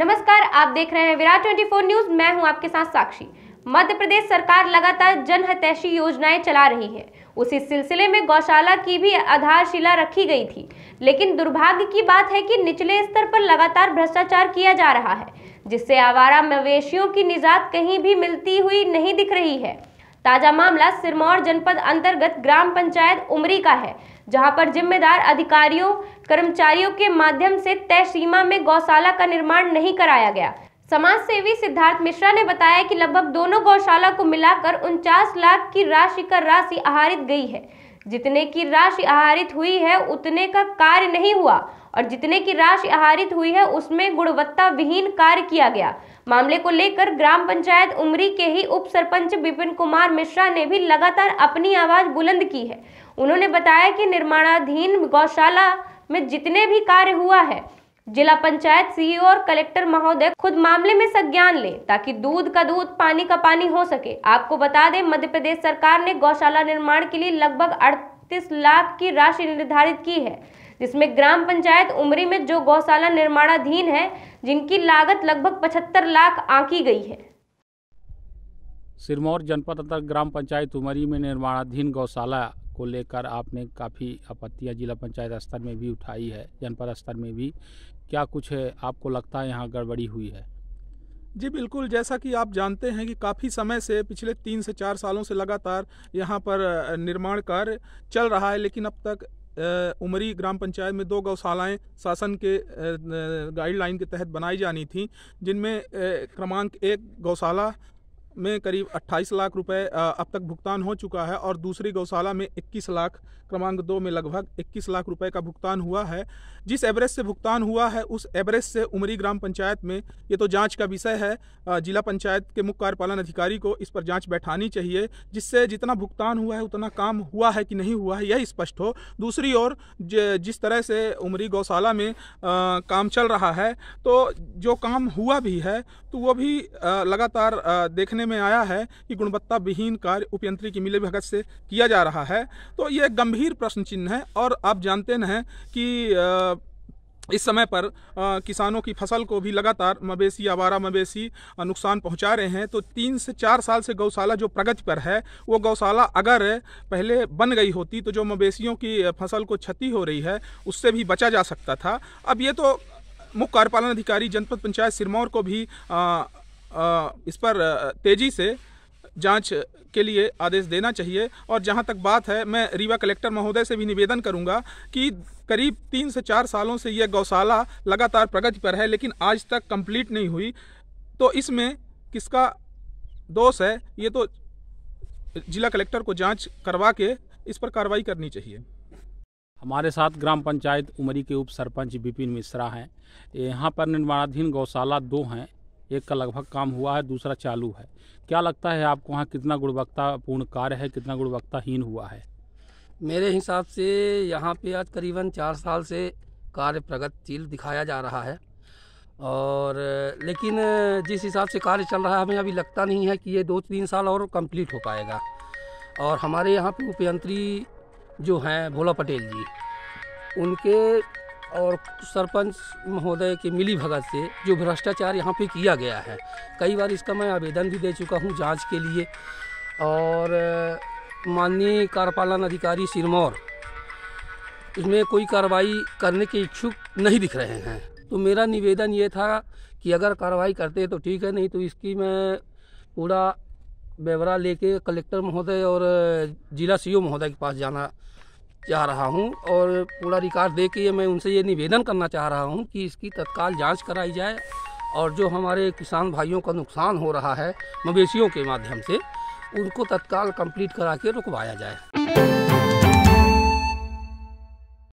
नमस्कार आप देख रहे हैं विराट 24 न्यूज मैं हूं आपके साथ साक्षी मध्य प्रदेश सरकार लगातार हत्याशी योजनाएं चला रही है उसी सिलसिले में गौशाला की भी आधारशिला रखी गई थी लेकिन दुर्भाग्य की बात है कि निचले स्तर पर लगातार भ्रष्टाचार किया जा रहा है जिससे आवारा मवेशियों की निजात कहीं भी मिलती हुई नहीं दिख रही है ताजा मामला सिरमौर जनपद अंतर्गत ग्राम पंचायत उमरी का है जहां पर जिम्मेदार अधिकारियों कर्मचारियों के माध्यम से तय सीमा में गौशाला का निर्माण नहीं कराया गया समाज सेवी सिद्धार्थ मिश्रा ने बताया कि लगभग दोनों गौशाला को मिलाकर उनचास लाख की राशि का राशि आहारित गई है जितने की राशि आहारित हुई है उतने का कार्य नहीं हुआ और जितने की राशि आहारित हुई है उसमें गुणवत्ता विहीन कार्य किया गया मामले को लेकर ग्राम पंचायत उमरी के ही उप सरपंच विपिन कुमार मिश्रा ने भी लगातार अपनी आवाज बुलंद की है उन्होंने बताया कि निर्माणाधीन गौशाला में जितने भी कार्य हुआ है जिला पंचायत सीईओ और कलेक्टर महोदय खुद मामले में संज्ञान ले ताकि दूध का दूध पानी का पानी हो सके आपको बता दें मध्य प्रदेश सरकार ने गौशाला निर्माण के लिए लगभग इकतीस लाख की राशि निर्धारित की है जिसमें ग्राम पंचायत उमरी में जो गौशाला निर्माणाधीन है जिनकी लागत लगभग पचहत्तर लाख आंकी गई है सिरमौर जनपद तथा ग्राम पंचायत उमरी में निर्माणाधीन गौशाला को लेकर आपने काफ़ी आपत्तियां जिला पंचायत स्तर में भी उठाई है जनपद स्तर में भी क्या कुछ है आपको लगता है यहाँ गड़बड़ी हुई है जी बिल्कुल जैसा कि आप जानते हैं कि काफ़ी समय से पिछले तीन से चार सालों से लगातार यहाँ पर निर्माण कार्य चल रहा है लेकिन अब तक उमरी ग्राम पंचायत में दो गौशालाएं शासन के गाइडलाइन के तहत बनाई जानी थी जिनमें क्रमांक एक गौशाला में करीब 28 लाख रुपए अब तक भुगतान हो चुका है और दूसरी गौशाला में 21 लाख क्रमांक दो में लगभग 21 लाख रुपए का भुगतान हुआ है जिस एवरेज से भुगतान हुआ है उस एवरेज से उमरी ग्राम पंचायत में ये तो जांच का विषय है जिला पंचायत के मुख्य कार्यपालन अधिकारी को इस पर जाँच बैठानी चाहिए जिससे जितना भुगतान हुआ है उतना काम हुआ है कि नहीं हुआ है यह स्पष्ट हो दूसरी ओर जिस तरह से उमरी गौशाला में काम चल रहा है तो जो काम हुआ भी है तो वो भी लगातार देखने में आया है कि गुणवत्ता विहीन कार्य उपयंत्री की मिले भगत से किया जा रहा है तो ये गंभीर प्रश्न चिन्ह है और आप जानते न हैं कि आ, इस समय पर आ, किसानों की फसल को भी लगातार मवेशी आवारा मवेशी नुकसान पहुंचा रहे हैं तो तीन से चार साल से गौशाला जो प्रगति पर है वो गौशाला अगर पहले बन गई होती तो जो मवेशियों की फसल को क्षति हो रही है उससे भी बचा जा सकता था अब ये तो मुख्य कार्यपालन अधिकारी जनपद पंचायत सिरमौर को भी आ, इस पर तेज़ी से जांच के लिए आदेश देना चाहिए और जहां तक बात है मैं रीवा कलेक्टर महोदय से भी निवेदन करूंगा कि करीब तीन से चार सालों से यह गौशाला लगातार प्रगति पर है लेकिन आज तक कंप्लीट नहीं हुई तो इसमें किसका दोष है ये तो जिला कलेक्टर को जांच करवा के इस पर कार्रवाई करनी चाहिए हमारे साथ ग्राम पंचायत उमरी के उप सरपंच विपिन मिश्रा हैं यहाँ पर निर्माणाधीन गौशाला दो हैं एक का लगभग काम हुआ है दूसरा चालू है क्या लगता है आपको वहाँ कितना गुणवत्तापूर्ण कार्य है कितना गुणवत्ताहीन हुआ है मेरे हिसाब से यहाँ पे आज करीबन चार साल से कार्य प्रगतिशील दिखाया जा रहा है और लेकिन जिस हिसाब से कार्य चल रहा है हमें अभी लगता नहीं है कि ये दो तीन साल और कंप्लीट हो पाएगा और हमारे यहाँ पे उपयंत्री जो हैं भोला पटेल जी उनके और सरपंच महोदय की मिली भगत से जो भ्रष्टाचार यहाँ पे किया गया है कई बार इसका मैं आवेदन भी दे चुका हूँ जांच के लिए और माननीय कार्यपालन अधिकारी सिरमौर इसमें कोई कार्रवाई करने के इच्छुक नहीं दिख रहे हैं तो मेरा निवेदन ये था कि अगर कार्रवाई करते तो ठीक है नहीं तो इसकी मैं पूरा ब्यवरा लेके कलेक्टर महोदय और जिला सी महोदय के पास जाना चाह रहा हूं और पूरा रिकॉर्ड दे के मैं उनसे ये निवेदन करना चाह रहा हूं कि इसकी तत्काल जांच कराई जाए और जो हमारे किसान भाइयों का नुकसान हो रहा है मवेशियों के माध्यम से उनको तत्काल कंप्लीट करा के रुकवाया जाए